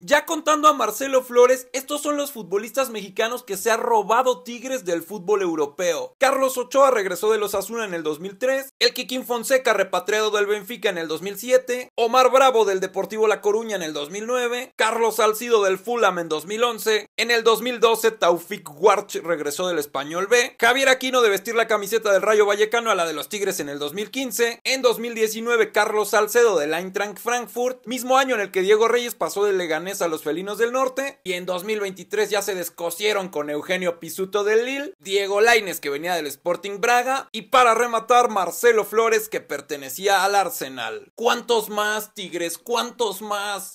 Ya contando a Marcelo Flores, estos son los futbolistas mexicanos que se han robado Tigres del fútbol europeo. Carlos Ochoa regresó de los Azul en el 2003, el Kikín Fonseca repatriado del Benfica en el 2007, Omar Bravo del Deportivo La Coruña en el 2009, Carlos Salcido del Fulham en 2011, en el 2012 Taufik Warch regresó del Español B, Javier Aquino de vestir la camiseta del Rayo Vallecano a la de los Tigres en el 2015, en 2019 Carlos Salcedo del Eintracht Frankfurt, mismo año en el que Diego Reyes pasó del Leganés a los felinos del norte y en 2023 ya se descosieron con Eugenio Pisuto del Lille, Diego Laines que venía del Sporting Braga y para rematar Marcelo Flores que pertenecía al Arsenal. ¿Cuántos más, Tigres? ¿Cuántos más?